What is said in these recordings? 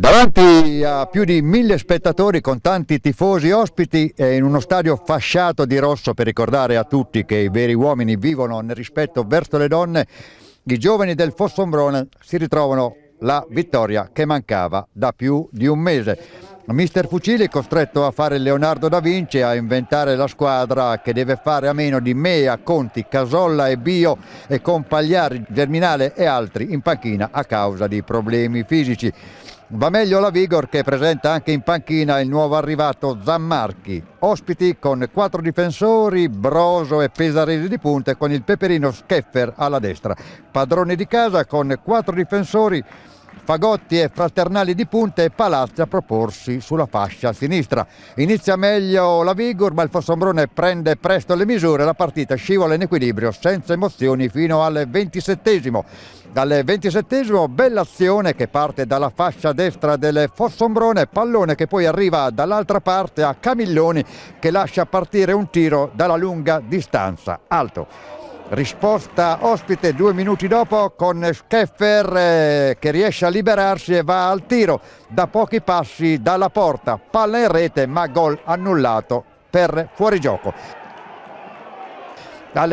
Davanti a più di mille spettatori con tanti tifosi ospiti e in uno stadio fasciato di rosso per ricordare a tutti che i veri uomini vivono nel rispetto verso le donne, i giovani del Fossombrone si ritrovano la vittoria che mancava da più di un mese. Mister Fucili costretto a fare Leonardo da Vinci a inventare la squadra che deve fare a meno di Mea, Conti, Casolla e Bio e con Pagliari, Germinale e altri in panchina a causa di problemi fisici. Va meglio la Vigor che presenta anche in panchina il nuovo arrivato Zammarchi. Ospiti con quattro difensori, Broso e Pesaresi di punta e con il Peperino Scheffer alla destra. Padrone di casa con quattro difensori Fagotti e Fraternali di punta e Palazzi a proporsi sulla fascia sinistra. Inizia meglio la Vigor, ma il Fossombrone prende presto le misure. La partita scivola in equilibrio senza emozioni fino al 27esimo. Dal 27esimo bella azione che parte dalla fascia destra del Fossombrone, pallone che poi arriva dall'altra parte a Camilloni che lascia partire un tiro dalla lunga distanza. Alto risposta ospite due minuti dopo con Scheffer eh, che riesce a liberarsi e va al tiro da pochi passi dalla porta, palla in rete ma gol annullato per fuorigioco. Al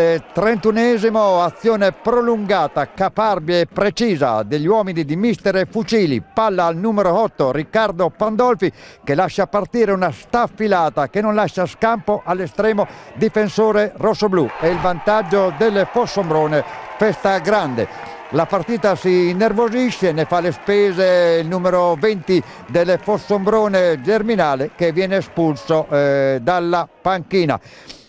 esimo azione prolungata, caparbia e precisa degli uomini di Mister Fucili, palla al numero 8 Riccardo Pandolfi che lascia partire una staffilata che non lascia scampo all'estremo difensore rossoblù e il vantaggio del Fossombrone festa grande. La partita si innervosisce, ne fa le spese il numero 20 del Fossombrone Germinale che viene espulso eh, dalla panchina.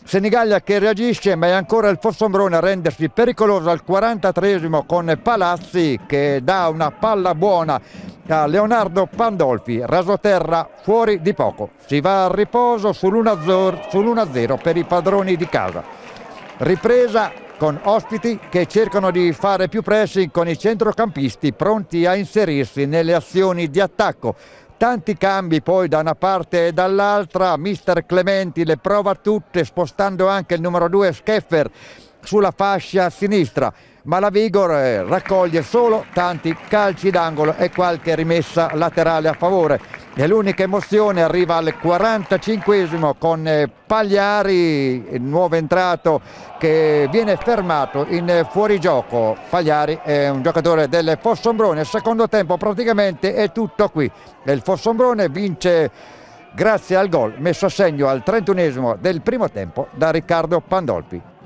Senigallia che reagisce ma è ancora il Fossombrone a rendersi pericoloso al 43 con Palazzi che dà una palla buona a Leonardo Pandolfi, rasoterra fuori di poco. Si va a riposo sull'1-0 per i padroni di casa. Ripresa con ospiti che cercano di fare più pressing con i centrocampisti pronti a inserirsi nelle azioni di attacco. Tanti cambi poi da una parte e dall'altra, mister Clementi le prova tutte spostando anche il numero 2 Scheffer sulla fascia sinistra, ma la Vigor eh, raccoglie solo tanti calci d'angolo e qualche rimessa laterale a favore. E l'unica emozione arriva al 45 con eh, Pagliari, nuovo entrato che viene fermato in eh, fuorigioco. Pagliari è un giocatore del Fossombrone, secondo tempo praticamente è tutto qui. Il Fossombrone vince grazie al gol messo a segno al 31 del primo tempo da Riccardo Pandolpi.